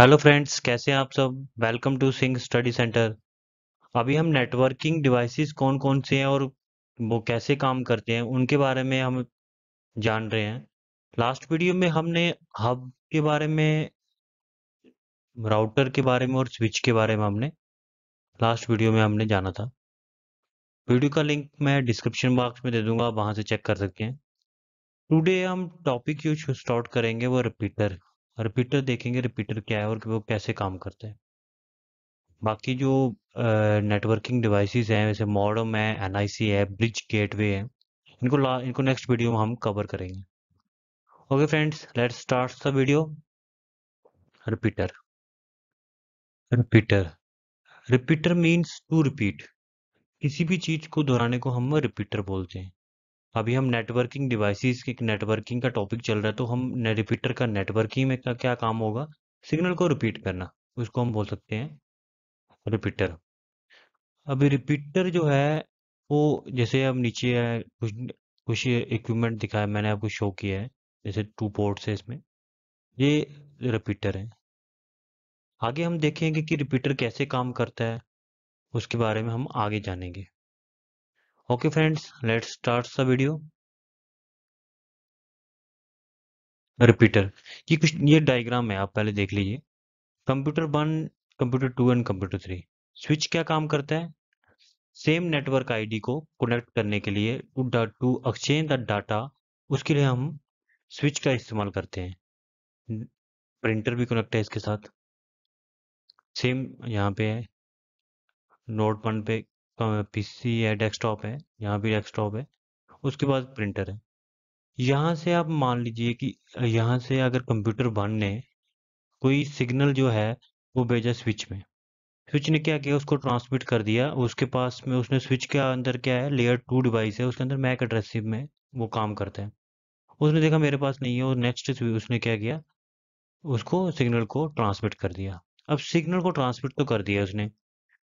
Hello friends कैसे हैं आप सब welcome to Singh study centre अभी हम नेटवर्किंग डिवाइसेस कौन कौन से हैं और वो कैसे काम करते हैं उनके बारे में हम जान रहे हैं लास्ट वीडियो में हमने हब के बारे में राउटर के बारे में और स्विच के बारे में हमने लास्ट वीडियो में हमने जाना था वीडियो का लिंक मैं डिस्क्रिप्शन बॉक्स में दे दूंगा आप वहाँ से चेक कर सकते हैं टूडे हम टॉपिक यू स्टार्ट करेंगे वो रिपीटर रिपीटर देखेंगे रिपीटर क्या है और वो कैसे काम करते हैं बाकी जो नेटवर्किंग डिवाइसेस हैं जैसे मॉडम है एन है ब्रिज गेटवे है इनको ला इनको नेक्स्ट वीडियो में हम कवर करेंगे okay friends let start the video repeater repeater repeater means to repeat किसी भी चीज़ को दोहराने को हम रिपीटर बोलते हैं अभी हम नेटवर्किंग डिवाइसेस के नेटवर्किंग का टॉपिक चल रहा है तो हम रिपीटर का नेटवर्किंग में का क्या काम होगा सिग्नल को रिपीट करना उसको हम बोल सकते हैं रिपीटर अभी रिपीटर जो है वो जैसे अब नीचे है कुछ कुछ इक्विपमेंट दिखाया मैंने आपको शो किया है जैसे टू पोर्ट्स है इसमें ये रिपीटर है आगे हम देखेंगे कि रिपीटर कैसे काम करता है उसके बारे में हम आगे जानेंगे okay friends let's start the video repeater ये कुछ ये डायग्राम है आप पहले देख लीजिए computer one computer two and computer three switch क्या काम करता है सेम नेटवर्क आईडी को कनेक्ट करने के लिए to to exchange the data उसके लिए हम स्विच का इस्तेमाल करते हैं प्रिंटर भी कनेक्ट है इसके साथ सेम यहाँ पे है नोट वन पे पीसी है डेस्कटॉप है यहाँ भी डेस्कटॉप है उसके बाद प्रिंटर है यहाँ से आप मान लीजिए कि यहाँ से अगर कंप्यूटर बनने ने कोई सिग्नल जो है वो भेजा स्विच में स्विच ने क्या किया उसको ट्रांसमिट कर दिया उसके पास में उसने स्विच के अंदर क्या है लेयर टू डिवाइस है उसके अंदर मैक एड्रेस में वो काम करता है उसने देखा मेरे पास नहीं है और नेक्स्ट उसने क्या किया उसको सिग्नल को ट्रांसमिट कर दिया अब सिग्नल को ट्रांसमिट तो कर दिया उसने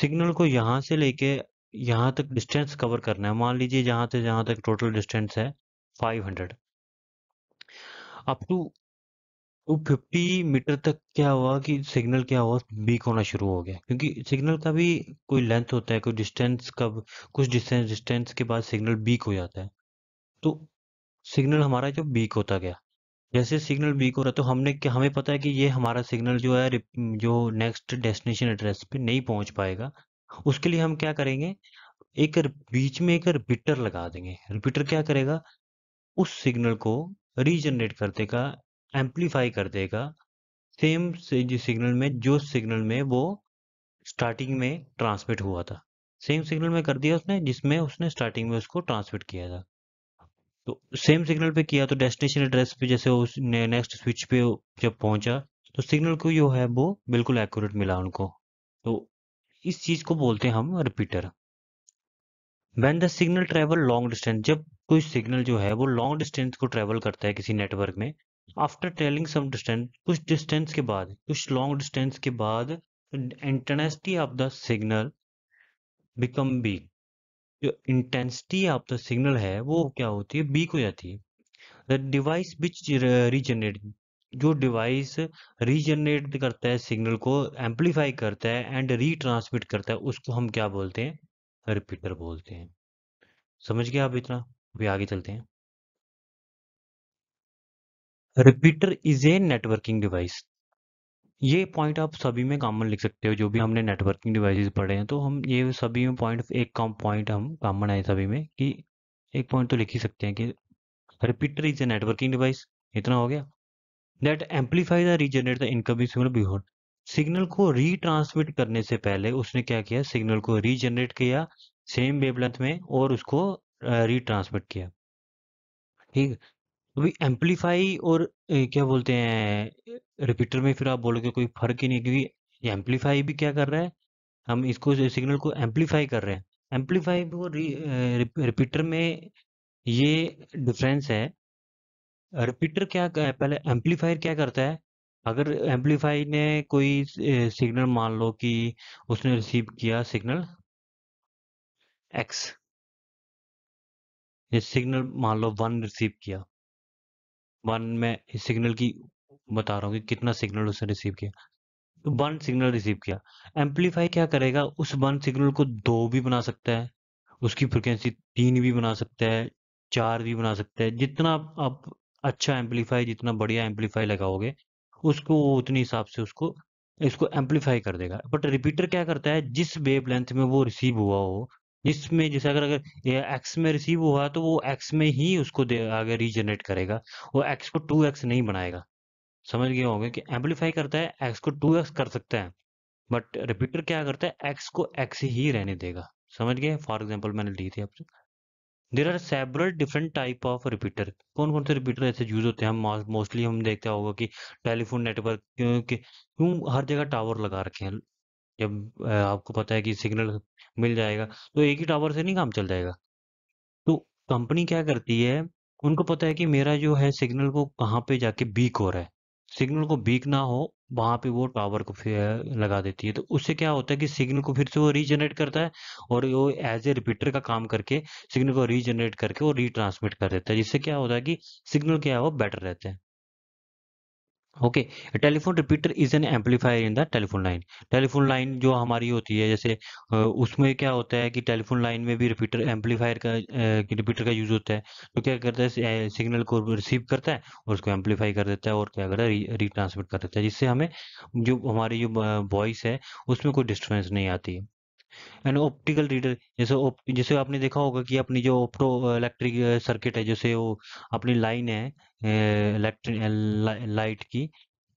सिग्नल को यहाँ से लेके यहाँ तक डिस्टेंस कवर करना है मान लीजिए जहां से जहां तक टोटल डिस्टेंस है 500 up to two fifty metre तक क्या हुआ कि सिग्नल क्या हुआ वीक होना शुरू हो गया क्योंकि सिग्नल का भी कोई लेंथ होता है कोई डिस्टेंस का कुछ डिस्टेंस डिस्टेंस के बाद सिग्नल वीक हो जाता है तो सिग्नल हमारा जो वीक होता गया जैसे सिग्नल वीक हो रहा तो हमने हमें पता है कि ये हमारा सिग्नल जो है जो नेक्स्ट डेस्टिनेशन एड्रेस पे नहीं पहुंच पाएगा उसके लिए हम क्या करेंगे एक बीच में एक रिपीटर लगा देंगे रिपीटर क्या हम्म। करेगा उस सिग्नल को रीजनरेट कर देगा एम्पलीफाई कर देगा सेम सिग्नल में जो सिग्नल में वो स्टार्टिंग में ट्रांसमिट हुआ था सेम सिग्नल में कर दिया उसने जिसमें उसने स्टार्टिंग में उसको ट्रांसमिट किया था तो सेम सिग्नल पे किया तो डेस्टिनेशन एड्रेस पे जैसे उस नेक्स्ट स्विच पे जब पहुंचा तो सिग्नल को जो है वो बिल्कुल एक्यूरेट मिला उनको तो इस चीज को बोलते हैं हम repeater when the signal travel long distance जब कोई सिग्नल जो है वो लॉन्ग डिस्टेंस को ट्रेवल करता है किसी नेटवर्क में आफ्टर ट्रेवलिंग सम डिस्टेंस कुछ डिस्टेंस के बाद कुछ लॉन्ग डिस्टेंस के बाद intensity of the signal become be जो इंटेंसिटी ऑफ द सिग्नल है वो क्या होती है बी हो जाती है द डिवाइस विच रीजनरेट जो डिवाइस रीजनरेट करता है सिग्नल को एम्पलीफाई करता है एंड रीट्रांसमिट करता है उसको हम क्या बोलते हैं रिपीटर बोलते हैं समझ गए आप इतना अभी आगे चलते हैं repeater is a networking device ये पॉइंट आप सभी में कॉमन लिख सकते हो जो भी हमने नेटवर्किंग डिवाइसेस पढ़े हैं तो हम ये सभी में पॉइंट एक कम पॉइंट हम कॉमन आए सभी में कि एक पॉइंट तो लिख ही सकते हैं कि repeater is a networking device इतना हो गया that amplify the regenerate the incoming signal before signal को रीट्रांसमिट करने से पहले उसने क्या किया सिग्नल को रीजनरेट किया सेम वेवलेंथ में और उसको रीट्रांसमिट किया ठीक अभी एम्पलीफाई और क्या बोलते हैं रिपीटर में फिर आप बोलोगे कोई फर्क ही नहीं क्योंकि एम्पलीफाई भी क्या कर रहा है हम इसको सिग्नल को एम्पलीफाई कर रहे हैं एम्पलीफाई और रिपीटर में ये डिफरेंस है रिपीटर क्या पहले एम्पलीफायर क्या करता है अगर एम्पलीफाई ने कोई सिग्नल मान लो कि उसने रिसीव किया सिग्नल एक्स ये सिग्नल मान लो वन रिसीव किया वन में सिग्नल की बता रहा हूँ कि कितना सिग्नल उसने रिसीव किया वन सिग्नल रिसीव किया एम्पलीफाई क्या करेगा उस वन सिग्नल को दो भी बना सकता है उसकी फ्रिक्वेंसी तीन भी बना सकता है चार भी बना सकता है जितना आप अच्छा एम्पलीफाई जितना बढ़िया एम्पलीफाई लगाओगे उसको उतने हिसाब से उसको इसको एम्पलीफाई कर देगा बट रिपीटर क्या करता है जिस वेब लेंथ में वो रिसीव हुआ हो जिसमें जैसे अगर अगर एक्स में रिसीव हुआ तो वो एक्स में ही उसको आगे रीजनरेट करेगा वो एक्स को टू एक्स नहीं बनाएगा समझ गए होंगे कि एम्पलीफाई करता है एक्स को टू एक्स कर सकता है बट रिपीटर क्या करता है एक्स को एक्स ही रहने देगा समझ गए फॉर एग्जाम्पल मैंने ली थी आपसे there are several different type of repeater कौन कौन से रिपीटर ऐसे यूज होते हैं हम मोस्टली हम देखते होगा कि टेलीफोन नेटवर्क के क्यों हर जगह टावर लगा रखे हैं जब आपको पता है कि सिग्नल मिल जाएगा तो एक ही टावर से नहीं काम चल जाएगा तो कंपनी क्या करती है उनको पता है कि मेरा जो है सिग्नल को कहाँ पे जाके बीक हो रहा है सिग्नल को वीक ना हो वहां पे वो पावर को फिर लगा देती है तो उससे क्या होता है कि सिग्नल को फिर से वो रीजनरेट करता है और वो एज ए रिपीटर का काम करके सिग्नल को रीजनरेट करके वो रीट्रांसमिट कर देता है जिससे क्या होता है कि सिग्नल क्या है वो बेटर रहता है okay telephone repeater is an amplifier in the telephone line telephone line जो हमारी होती है जैसे उसमें क्या होता है कि टेलीफोन लाइन में भी रिपीटर एम्पलीफायर का रिपीटर का यूज होता है तो क्या करता है सिग्नल को रिसीव करता है और उसको एम्पलीफाई कर देता है और क्या करता है रिट्रांसमिट कर देता है जिससे हमें जो हमारी जो वॉइस है उसमें कोई डिस्टर्बेंस नहीं आती है एंड ऑप्टिकल रीडर जैसे जैसे आपने देखा होगा कि अपनी जो ऑप्टो इलेक्ट्रिक सर्किट है जैसे वो अपनी लाइन है इलेक्ट्रिक लाइट की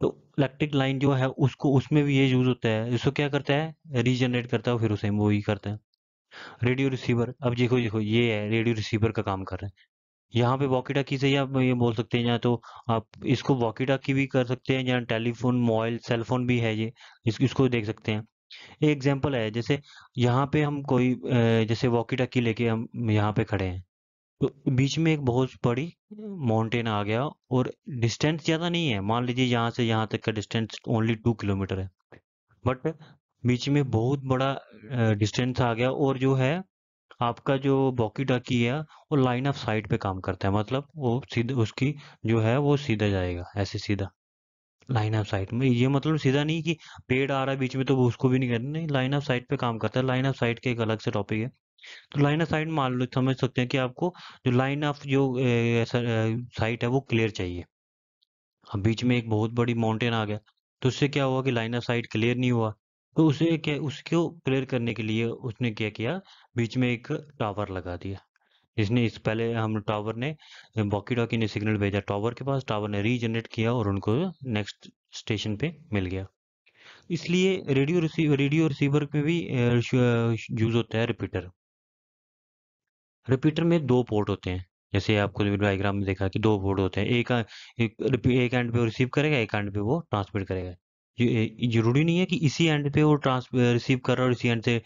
तो इलेक्ट्रिक लाइन जो है उसको उसमें भी ये यूज होता है इसको क्या करता है रीजनरेट करता है फिर उसे वो ही करता है रेडियो रिसीवर अब देखो देखो ये है रेडियो रिसीवर का काम कर रहे हैं यहाँ पे वॉकी की से आप ये बोल सकते हैं या तो आप इसको वॉकी की भी कर सकते हैं या टेलीफोन मोबाइल सेलफोन भी है ये इस, इसको देख सकते हैं एक एग्जाम्पल है जैसे यहाँ पे हम कोई जैसे वॉकी टक्की लेके हम यहाँ पे खड़े हैं तो बीच में एक बहुत बड़ी माउंटेन आ गया और डिस्टेंस ज़्यादा नहीं है मान लीजिए यहाँ से यहाँ तक का डिस्टेंस ओनली टू किलोमीटर है बट बीच में बहुत बड़ा डिस्टेंस आ गया और जो है आपका जो बॉकी टाकी है वो लाइन ऑफ साइट पे काम करता है मतलब वो सीधा उसकी जो है वो सीधा जाएगा ऐसे सीधा लाइन ऑफ साइट में ये मतलब सीधा नहीं कि पेड़ आ रहा है बीच में तो उसको भी नहीं करना नहीं लाइन ऑफ साइट पे काम करता है लाइन ऑफ साइट के एक अलग से टॉपिक है तो लाइन ऑफ साइट मान लो समझ सकते हैं कि आपको जो लाइन ऑफ जो साइट है वो क्लियर चाहिए अब बीच में एक बहुत बड़ी माउंटेन आ गया तो उससे क्या हुआ कि लाइन ऑफ साइट क्लियर नहीं हुआ तो उसे क्या उसको क्लियर करने के लिए उसने क्या किया बीच में एक टावर लगा दिया इसने इस पहले हम टावर ने वॉकी टॉकी ने सिग्नल भेजा टावर के पास टावर ने रीजनरेट किया और उनको नेक्स्ट स्टेशन पे मिल गया इसलिए रेडियो रिसीवर रेडियो रिसीवर पे भी यूज होता है रिपीटर रिपीटर में दो पोर्ट होते हैं जैसे आपको डायग्राम में देखा कि दो पोर्ट होते हैं एक एक, एंड पे रिसीव करेगा एक एंड पे वो ट्रांसमिट करेगा जरूरी नहीं है कि इसी एंड पे वो ट्रांस रिसीव कर रहा है और इसी एंड से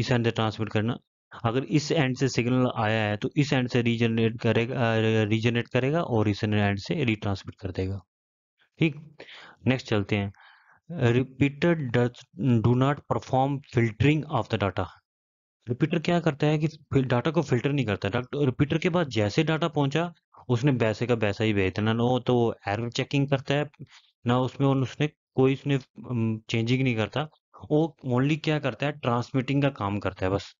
इस एंड से ट्रांसमिट करना अगर इस एंड से सिग्नल आया है तो इस एंड से रीजनरेट करेगा रीजनरेट करेगा और इस एंड से रिट्रांसमिट कर देगा ठीक नेक्स्ट चलते हैं repeater do not perform filtering of the data repeater क्या करता है कि डाटा को फिल्टर नहीं करता रिपीटर के पास जैसे डाटा पहुंचा उसने वैसे का वैसा ही भेज देना ना तो एरर चेकिंग करता है ना उसमें उसने कोई उसने चेंजिंग नहीं करता वो ओनली क्या करता है ट्रांसमिटिंग का काम करता है बस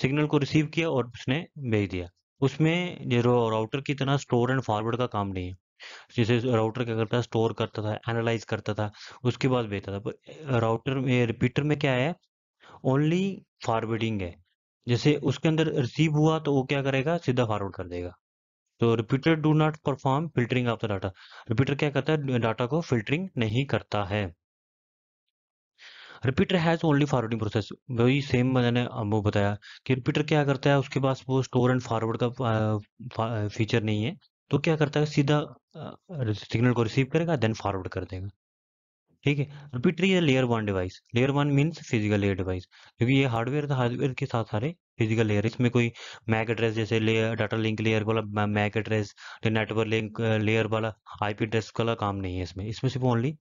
सिग्नल को रिसीव किया और उसने भेज दिया उसमें राउटर की तरह स्टोर एंड फॉरवर्ड का काम नहीं है जैसे राउटर क्या करता है स्टोर करता था एनालाइज करता था उसके बाद भेजता था पर राउटर में रिपीटर में क्या है ओनली फॉरवर्डिंग है जैसे उसके अंदर रिसीव हुआ तो वो क्या करेगा सीधा फॉरवर्ड कर देगा तो repeater do not perform filtering of the data repeater क्या करता है डाटा को फिल्टरिंग नहीं करता है repeater has only forwarding process वही सेम मैंने वो बताया कि रिपीटर क्या करता है उसके पास वो स्टोर एंड फॉरवर्ड का फीचर नहीं है तो क्या करता है सीधा सिग्नल को रिसीव करेगा देन फॉरवर्ड कर देगा ठीक है रिपीटर ये layer one device layer one means physical layer device क्योंकि ये हार्डवेयर था हार्डवेयर के साथ सारे फिजिकल लेयर इसमें कोई मैक एड्रेस जैसे लेयर डाटा लिंक लेयर वाला MAC address network link layer वाला आईपी एड्रेस वाला काम नहीं है इसमें इसमें सिर्फ ओनली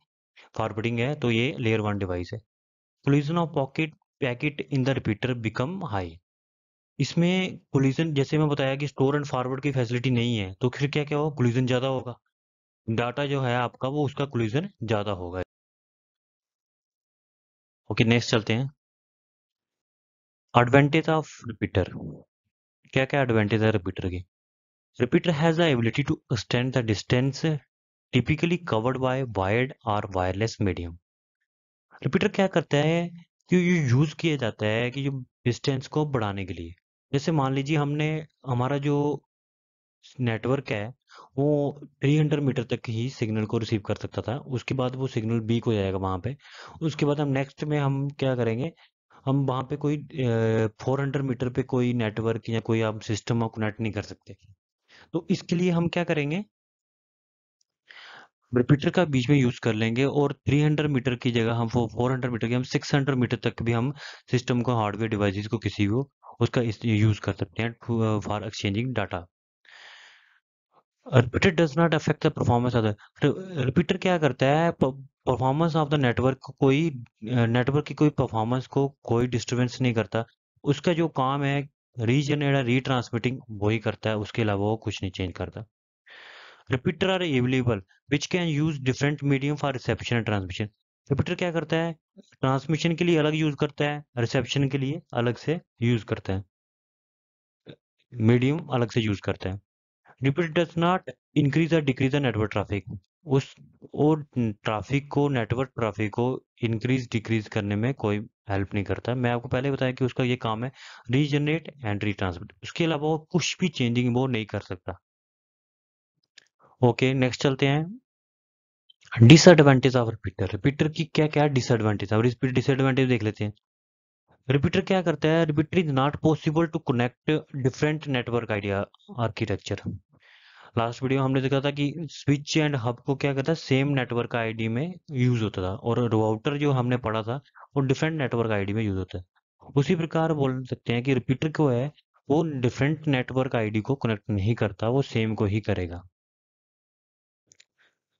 फॉरवर्डिंग है तो ये लेयर वन डिवाइस है collision of pocket packet in the repeater become high इसमें कोलिजन जैसे मैं बताया कि स्टोर एंड फॉरवर्ड की फैसिलिटी नहीं है तो फिर क्या क्या होगा कोलिजन ज़्यादा होगा डाटा जो है आपका वो उसका कोलिजन ज़्यादा होगा ओके okay, नेक्स्ट चलते हैं एडवांटेज ऑफ रिपीटर क्या क्या एडवांटेज है रिपीटर के repeater has the ability to extend the distance typically covered by wired और वायरलेस मीडियम रिपीटर क्या करता है कि ये यूज़ किया जाता है कि जो डिस्टेंस को बढ़ाने के लिए जैसे मान लीजिए हमने हमारा जो नेटवर्क है वो 300 मीटर तक ही सिग्नल को रिसीव कर सकता था उसके बाद वो सिग्नल बीक हो जाएगा वहाँ पे उसके बाद हम नेक्स्ट में हम क्या करेंगे हम वहाँ पे कोई फोर हंड्रेड मीटर पे कोई नेटवर्क या कोई आप सिस्टम कनेक्ट नहीं कर सकते तो इसके लिए हम क्या करेंगे रिपीटर का बीच में यूज़ कर लेंगे और 300 मीटर की जगह हम वो 400 मीटर की हम 600 मीटर तक भी हम सिस्टम को हार्डवेयर डिवाइसेस को किसी को उसका यूज़ कर सकते हैं for exchanging data repeater does not affect the performance of the repeater क्या करता है परफॉर्मेंस ऑफ द नेटवर्क को कोई नेटवर्क uh, की कोई परफॉर्मेंस को कोई डिस्टर्बेंस नहीं करता उसका जो काम है रीजनरेट रीट्रांसमिटिंग वही करता है उसके अलावा वो कुछ नहीं चेंज करता repeater are available which can use different medium for reception and transmission repeater क्या करता है ट्रांसमिशन के लिए अलग यूज करता है रिसेप्शन के लिए अलग से यूज करता है मीडियम अलग से यूज करता है रिपीटर डज नॉट इंक्रीज और डिक्रीज द नेटवर्क ट्रैफिक उस और ट्रैफिक को नेटवर्क ट्रैफिक को इंक्रीज डिक्रीज करने में कोई हेल्प नहीं करता मैं आपको पहले बताया कि उसका ये काम है रीजनरेट एंड रीट्रांसमिट उसके अलावा वो कुछ भी चेंजिंग वो नहीं कर सकता ओके नेक्स्ट चलते हैं डिसएडवांटेज ऑफ रिपीटर रिपीटर की क्या क्या डिसएडवांटेज अब डिसएडवांटेज देख लेते हैं रिपीटर क्या करता है repeater is not possible to connect different network idea architecture last video हमने देखा था कि स्विच एंड हब को क्या करता है सेम नेटवर्क आईडी में यूज होता था और राउटर जो हमने पढ़ा था वो डिफरेंट नेटवर्क आईडी में यूज होता है उसी प्रकार बोल सकते हैं कि रिपीटर को है वो डिफरेंट नेटवर्क आईडी को कनेक्ट नहीं करता वो सेम को ही करेगा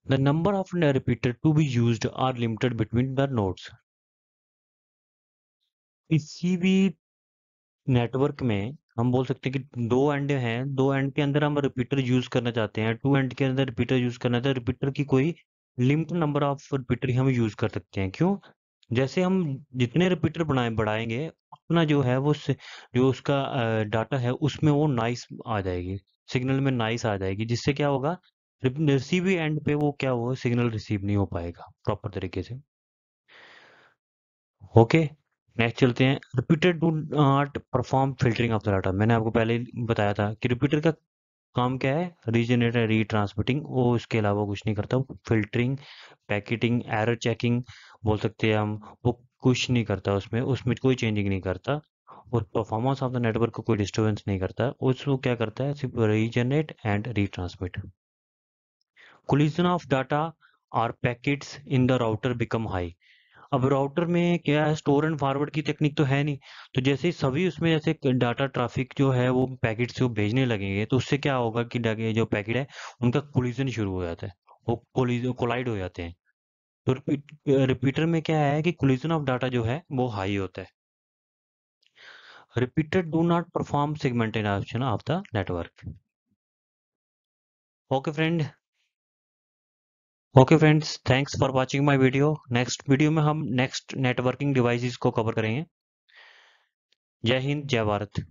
The number of repeater to be used are limited between the nodes. किसी भी नेटवर्क में हम बोल सकते हैं कि दो एंड हैं दो एंड के अंदर हम रिपीटर यूज करना चाहते हैं टू एंड के अंदर रिपीटर यूज करना चाहते हैं रिपीटर की कोई लिमिटेड नंबर ऑफ रिपीटर हम यूज कर सकते हैं क्यों जैसे हम जितने रिपीटर बनाए बढ़ाएंगे उतना जो है वो जो उसका डाटा है उसमें वो नाइस आ जाएगी सिग्नल में नाइस आ जाएगी जिससे क्या होगा रिसीवी एंड पे वो क्या हो सिग्नल रिसीव नहीं हो पाएगा प्रॉपर तरीके से ओके नेक्स्ट चलते हैं repeater do not perform filtering of the data मैंने आपको पहले बताया था कि रिपीटर का काम क्या है रीजनरेटर रीट्रांसमिटिंग वो इसके अलावा कुछ नहीं करता फिल्टरिंग पैकेटिंग एरर चेकिंग बोल सकते हैं हम वो कुछ नहीं करता उसमें उसमें कोई चेंजिंग नहीं करता और परफॉर्मेंस ऑफ द नेटवर्क को कोई डिस्टर्बेंस नहीं करता उसको क्या करता है सिर्फ regenerate and retransmit collision of data और packets in the router become high अब राउटर में क्या है स्टोर एंड फॉरवर्ड की टेक्निक तो है नहीं तो जैसे ही सभी उसमें जैसे डाटा ट्रैफिक जो है वो पैकेट से वो भेजने लगेंगे तो उससे क्या होगा कि जो पैकेट है उनका कोलिजन शुरू हो जाता है वो कोलाइड हो जाते हैं तो रिपीटर में क्या है कि कोलिजन ऑफ डाटा जो है वो हाई होता है repeater do not perform option of the network okay friend okay friends thanks for watching my video next video में हम नेक्स्ट नेटवर्किंग डिवाइसेस को कवर करेंगे जय हिंद जय भारत